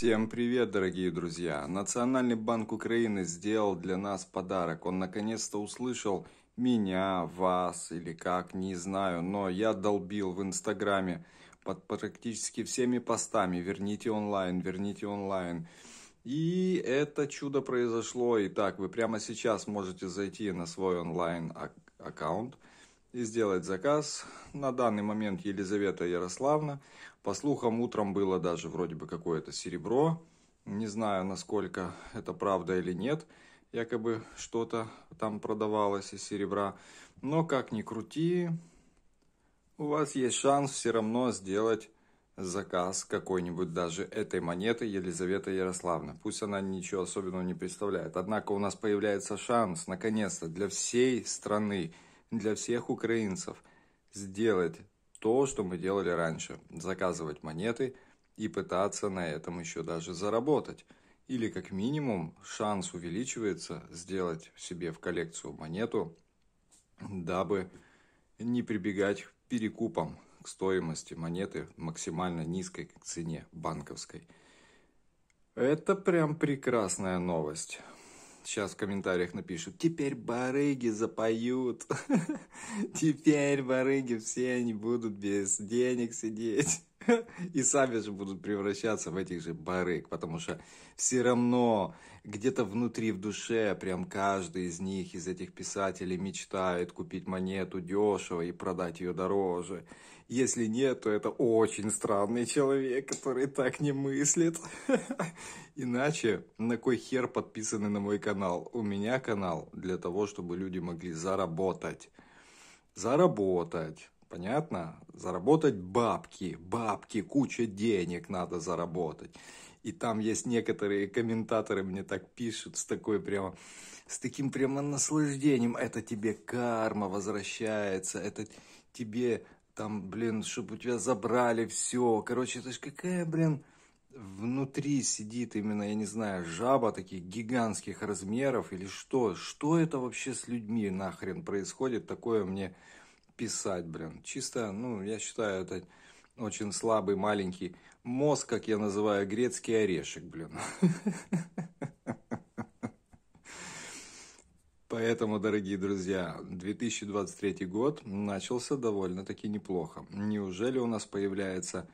Всем привет, дорогие друзья! Национальный банк Украины сделал для нас подарок. Он наконец-то услышал меня, вас или как, не знаю, но я долбил в Инстаграме под практически всеми постами «Верните онлайн, верните онлайн». И это чудо произошло. Итак, вы прямо сейчас можете зайти на свой онлайн аккаунт – и сделать заказ. На данный момент Елизавета Ярославна. По слухам, утром было даже вроде бы какое-то серебро. Не знаю, насколько это правда или нет. Якобы что-то там продавалось из серебра. Но как ни крути, у вас есть шанс все равно сделать заказ какой-нибудь даже этой монеты Елизавета Ярославна. Пусть она ничего особенного не представляет. Однако у нас появляется шанс, наконец-то, для всей страны – для всех украинцев сделать то, что мы делали раньше, заказывать монеты и пытаться на этом еще даже заработать. Или как минимум шанс увеличивается сделать себе в коллекцию монету, дабы не прибегать к перекупам к стоимости монеты максимально низкой к цене банковской. Это прям прекрасная новость сейчас в комментариях напишут, теперь барыги запоют, теперь барыги все они будут без денег сидеть. и сами же будут превращаться в этих же барыг, потому что все равно где-то внутри, в душе, прям каждый из них, из этих писателей мечтает купить монету дешево и продать ее дороже. Если нет, то это очень странный человек, который так не мыслит. Иначе на кой хер подписаны на мой канал? У меня канал для того, чтобы люди могли заработать. Заработать понятно? Заработать бабки, бабки, куча денег надо заработать. И там есть некоторые комментаторы мне так пишут с такой прямо, с таким прямо наслаждением. Это тебе карма возвращается, это тебе там, блин, чтобы у тебя забрали все. Короче, это ж какая, блин, внутри сидит именно, я не знаю, жаба таких гигантских размеров или что? Что это вообще с людьми нахрен происходит? Такое мне писать, блин. Чисто, ну, я считаю, это очень слабый, маленький мозг, как я называю, грецкий орешек, блин. Поэтому, дорогие друзья, 2023 год начался довольно-таки неплохо. Неужели у нас появляется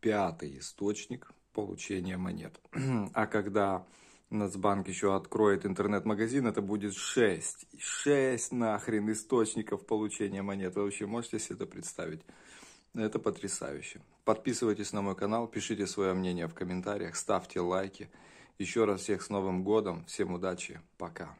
пятый источник получения монет? А когда Нацбанк еще откроет интернет-магазин, это будет 6. 6 нахрен источников получения монет. Вы вообще можете себе это представить? Это потрясающе. Подписывайтесь на мой канал, пишите свое мнение в комментариях, ставьте лайки. Еще раз всех с Новым годом, всем удачи, пока.